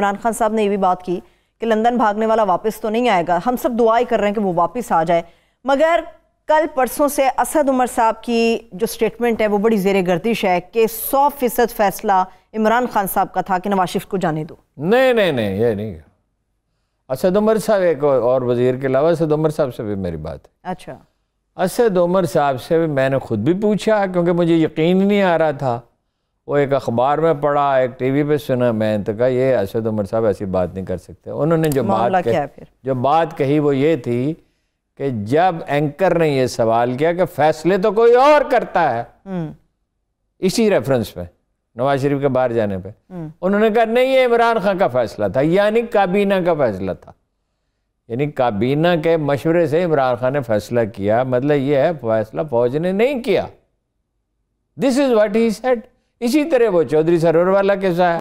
इमरान खान साहब ने ये भी बात की कि लंदन भागने वाला वापस तो नहीं आएगा हम सब दुआई कर रहे हैं कि वो वापस आ जाए मगर कल परसों से असद उमर साहब की जो स्टेटमेंट है वो बड़ी जेर गर्दिश है कि सौ फीसद फैसला इमरान खान साहब का था कि नवाज को जाने दो नहीं नहीं नहीं ये नहीं असद उमर साहब एक और वजीर के अलावा असद उमर साहब से भी मेरी बात है अच्छा असद उमर साहब से भी मैंने खुद भी पूछा क्योंकि मुझे यकीन नहीं आ रहा था वो एक अखबार में पढ़ा एक टीवी पे सुना मैंने तो कहा ये अरशद उमर साहब ऐसी बात नहीं कर सकते उन्होंने जो बात कह, जो बात कही वो ये थी कि जब एंकर ने ये सवाल किया कि फैसले तो कोई और करता है हम्म। इसी रेफरेंस में नवाज शरीफ के बाहर जाने पे हम्म। उन्होंने कहा नहीं ये इमरान खान का फैसला था यानी काबीना का फैसला था यानी काबीना के मशवरे से इमरान खान ने फैसला किया मतलब ये है फैसला फौज ने नहीं किया this is what he said ¿Y si tenemos Chodri, Saror, la que